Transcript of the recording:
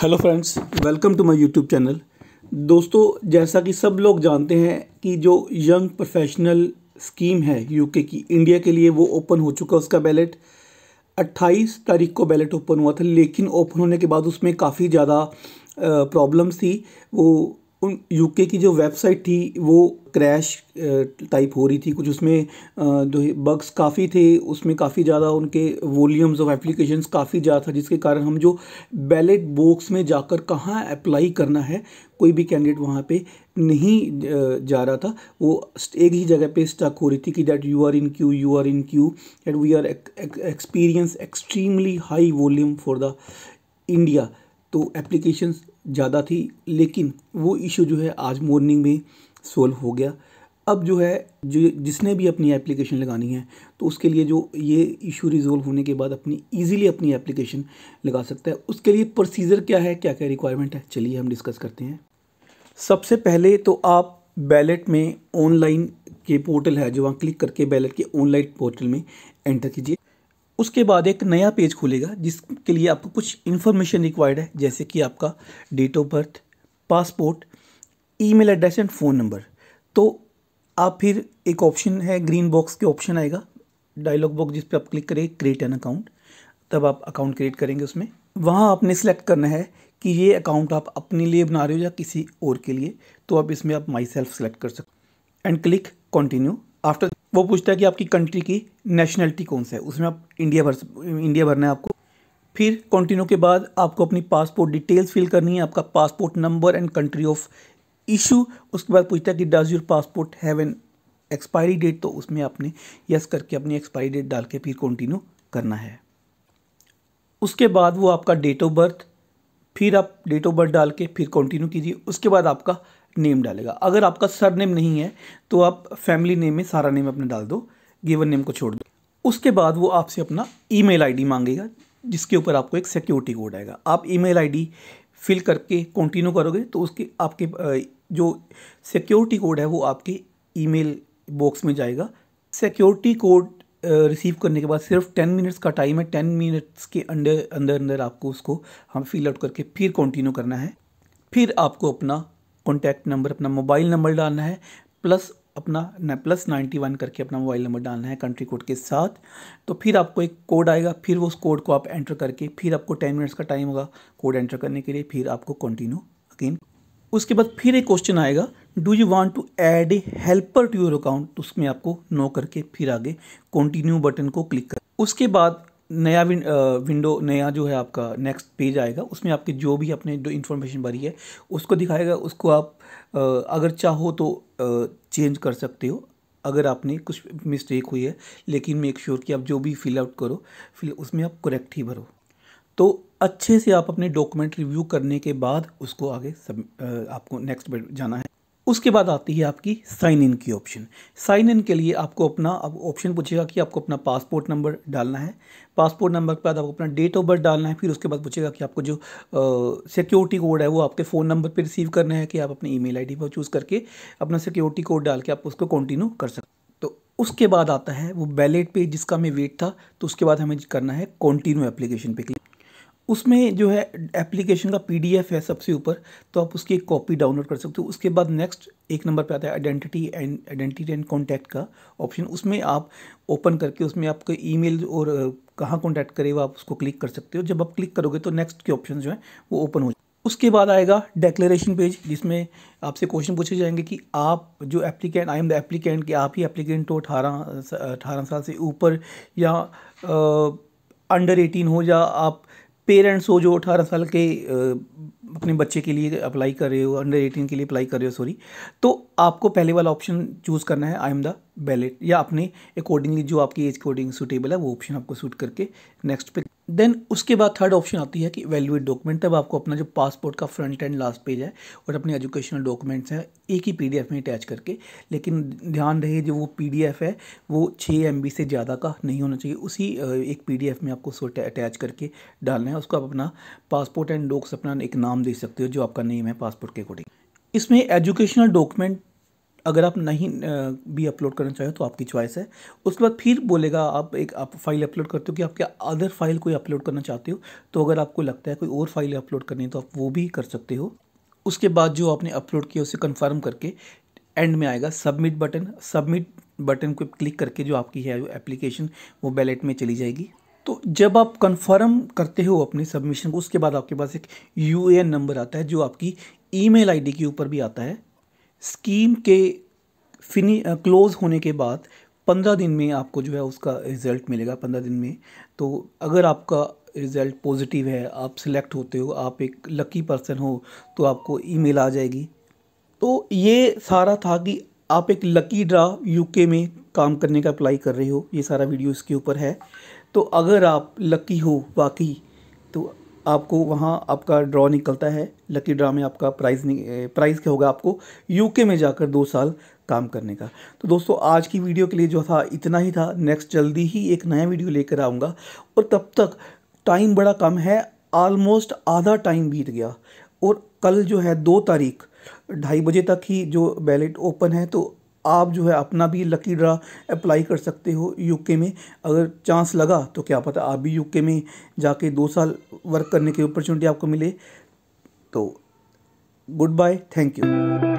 hello friends welcome to my YouTube channel दोस्तों जैसा कि सब लोग जानते हैं कि जो यंग प्रोफेशनल स्कीम है यूके की इंडिया के लिए वो ओपन हो चुका उसका बैलेट 28 तारीख को बैलेट ओपन हुआ था लेकिन ओपन होने के बाद उसमें काफ़ी ज़्यादा प्रॉब्लम्स थी वो उन यूके की जो वेबसाइट थी वो क्रैश टाइप uh, हो रही थी कुछ उसमें uh, जो बग्स काफ़ी थे उसमें काफ़ी ज़्यादा उनके वॉल्यूम्स ऑफ एप्लीकेशंस काफ़ी ज़्यादा था जिसके कारण हम जो बैलेट बॉक्स में जाकर कहाँ अप्लाई करना है कोई भी कैंडिडेट वहाँ पे नहीं uh, जा रहा था वो एक ही जगह पे स्टक हो रही थी कि that you are in queue you are in queue that we are experience extremely high volume for the India तो एप्लीकेशंस ज़्यादा थी लेकिन वो इशू जो है आज मॉर्निंग में सोल्व हो गया अब जो है जो जिसने भी अपनी एप्लीकेशन लगानी है तो उसके लिए जो ये इशू रिजोल्व होने के बाद अपनी इजीली अपनी एप्लीकेशन लगा सकता है उसके लिए प्रोसीजर क्या है क्या क्या रिक्वायरमेंट है चलिए हम डिस्कस करते हैं सबसे पहले तो आप बैलेट में ऑनलाइन के पोर्टल है जो वहाँ क्लिक करके बैलेट के ऑनलाइन पोर्टल में एंटर कीजिए उसके बाद एक नया पेज खुलेगा जिसके लिए आपको कुछ इन्फॉर्मेशन रिक्वायर्ड है जैसे कि आपका date of birth passport email address and phone number तो आप फिर एक ऑप्शन है ग्रीन बॉक्स के ऑप्शन आएगा डायलॉग बॉक्स जिस पर आप क्लिक करेंगे क्रिएट एन अकाउंट तब आप अकाउंट क्रिएट करेंगे उसमें वहाँ आपने सेलेक्ट करना है कि ये अकाउंट आप अपने लिए बना रहे हो या किसी और के लिए तो आप इसमें आप माई सेल्फ सेलेक्ट कर सकते एंड क्लिक कंटिन्यू आफ्टर वो पूछता है कि आपकी कंट्री की नेशनलिटी कौन सा है उसमें आप इंडिया भर इंडिया भरना है आपको फिर कंटिन्यू के बाद आपको अपनी पासपोर्ट डिटेल्स फिल करनी है आपका passport number and country of issue उसके बाद पूछता है कि does your passport have an expiry date तो उसमें आपने यस करके अपनी एक्सपायरी डेट डाल के फिर कंटिन्यू करना है उसके बाद वो आपका डेट ऑफ बर्थ फिर आप डेट ऑफ बर्थ डाल के फिर कंटिन्यू कीजिए उसके बाद आपका नेम डालेगा अगर आपका सर नेम नहीं है तो आप फैमिली नेम में सारा नेम अपना डाल दो गिवन नेम को छोड़ दो उसके बाद वो आपसे अपना ईमेल आईडी मांगेगा जिसके ऊपर आपको एक सिक्योरिटी कोड आएगा आप ईमेल आईडी फिल करके कंटिन्यू करोगे तो उसके आपके जो सिक्योरिटी कोड है वो आपके ईमेल बॉक्स में जाएगा सिक्योरिटी कोड रिसीव करने के बाद सिर्फ टेन मिनट्स का टाइम है टेन मिनट्स के अंडर अंदर अंदर आपको उसको हम फिल आउट करके फिर कंटिन्यू करना है फिर आपको अपना कॉन्टैक्ट नंबर अपना मोबाइल नंबर डालना है प्लस अपना न, प्लस नाइन्टी वन करके अपना मोबाइल नंबर डालना है कंट्री कोड के साथ तो फिर आपको एक कोड आएगा फिर वो उस कोड को आप एंटर करके फिर आपको टेन मिनट्स का टाइम होगा कोड एंटर करने के लिए फिर आपको कंटिन्यू अगेन उसके बाद फिर एक क्वेश्चन आएगा do you want to add a helper to your account उसमें आपको नो करके फिर आगे कंटिन्यू बटन को क्लिक कर उसके बाद नया आ, विंडो नया जो है आपका नेक्स्ट पेज आएगा उसमें आपकी जो भी आपने जो इन्फॉर्मेशन भरी है उसको दिखाएगा उसको आप अगर चाहो तो चेंज कर सकते हो अगर आपने कुछ मिस्टेक हुई है लेकिन मेक श्योर कि आप जो भी फिल आउट करो फिर उसमें आप करेक्ट ही भरो तो अच्छे से आप अपने डॉक्यूमेंट रिव्यू करने के बाद उसको आगे सब आपको नेक्स्ट जाना है उसके बाद आती है आपकी साइन इन की ऑप्शन साइन इन के लिए आपको अपना अब ऑप्शन पूछेगा कि आपको अपना पासपोर्ट नंबर डालना है पासपोर्ट नंबर के बाद आपको अपना डेट ऑफ बर्थ डालना है फिर उसके बाद पूछेगा कि आपको जो सिक्योरिटी कोड है वो आपके फ़ोन नंबर पर रिसीव करना है कि आप अपनी ईमेल आईडी पर चूज़ करके अपना सिक्योरिटी कोड डाल के आप उसको कंटिन्यू कर सकते तो उसके बाद आता है वो बैलेट पे जिसका हमें वेट था तो उसके बाद हमें करना है कॉन्टिन्यू एप्लीकेशन पे क्लिक उसमें जो है एप्लीकेशन का पीडीएफ है सबसे ऊपर तो आप उसकी एक कॉपी डाउनलोड कर सकते हो उसके बाद नेक्स्ट एक नंबर पे आता है identity and identity and contact का ऑप्शन उसमें आप ओपन करके उसमें आपको ईमेल और कहाँ कॉन्टैक्ट करे वो आप उसको क्लिक कर सकते हो जब आप क्लिक करोगे तो नेक्स्ट के ऑप्शन जो हैं वो ओपन हो उसके बाद आएगा डेक्लेरेशन पेज जिसमें आपसे क्वेश्चन पूछे जाएंगे कि आप जो applicant I am the applicant कि आप ही एप्लीकेंट हो अठारह अठारह साल से ऊपर या अंडर एटीन हो या आप पेरेंट्स हो जो अठारह साल के अपने बच्चे के लिए अप्लाई कर रहे हो अंडर एटीन के लिए अप्लाई कर रहे हो सॉरी तो आपको पहले वाला ऑप्शन चूज़ करना है आई एम द बैलेट या अपने अकॉर्डिंगली जो आपकी एज अकॉर्डिंग सूटेबल है वो ऑप्शन आपको सूट करके नेक्स्ट पे देन उसके बाद थर्ड ऑप्शन आती है कि वैल्यूड डॉक्यूमेंट तब आपको अपना जो पासपोर्ट का फ्रंट एंड लास्ट पेज है और अपने एजुकेशनल डॉक्यूमेंट्स हैं एक ही पीडीएफ में अटैच करके लेकिन ध्यान रहे जो वो पीडीएफ है वो छः एम से ज़्यादा का नहीं होना चाहिए उसी एक पीडीएफ में आपको उसको अटैच करके डालना है उसको आप अपना पासपोर्ट एंड डॉक्स अपना एक नाम दे सकते हो जो आपका नेम है पासपोर्ट के अकॉर्डिंग इसमें एजुकेशनल डॉक्यूमेंट अगर आप नहीं भी अपलोड करना चाहें तो आपकी चॉइस है उसके बाद फिर बोलेगा आप एक आप फाइल अपलोड करते हो कि आप क्या अदर फाइल कोई अपलोड करना चाहते हो तो अगर आपको लगता है कोई और फाइल अपलोड करनी है तो आप वो भी कर सकते हो उसके बाद जो आपने अपलोड किया उसे कन्फर्म करके एंड में आएगा सबमिट बटन सबमिट बटन को क्लिक करके जो आपकी है एप्लीकेशन वो बैलेट में चली जाएगी तो जब आप कंफर्म करते हो अपने सबमिशन को उसके बाद आपके पास एक यू नंबर आता है जो आपकी ईमेल आईडी के ऊपर भी आता है स्कीम के फिनी क्लोज़ होने के बाद पंद्रह दिन में आपको जो है उसका रिज़ल्ट मिलेगा पंद्रह दिन में तो अगर आपका रिज़ल्ट पॉजिटिव है आप सिलेक्ट होते हो आप एक लकी पर्सन हो तो आपको ईमेल आ जाएगी तो ये सारा था कि आप एक लकी ड्रा यूके में काम करने का अप्लाई कर रहे हो ये सारा वीडियो इसके ऊपर है तो अगर आप लकी हो बाकी तो आपको वहाँ आपका ड्रॉ निकलता है लकी ड्रा में आपका प्राइज़ प्राइज़ क्या होगा आपको यूके में जाकर दो साल काम करने का तो दोस्तों आज की वीडियो के लिए जो था इतना ही था नेक्स्ट जल्दी ही एक नया वीडियो लेकर आऊँगा और तब तक टाइम बड़ा कम है आलमोस्ट आधा टाइम बीत गया और कल जो है दो तारीख ढाई बजे तक ही जो बैलेट ओपन है तो आप जो है अपना भी लकी ड्रा अप्लाई कर सकते हो यूके में अगर चांस लगा तो क्या पता आप भी यूके में जाके दो साल वर्क करने की अपॉर्चुनिटी आपको मिले तो गुड बाय थैंक यू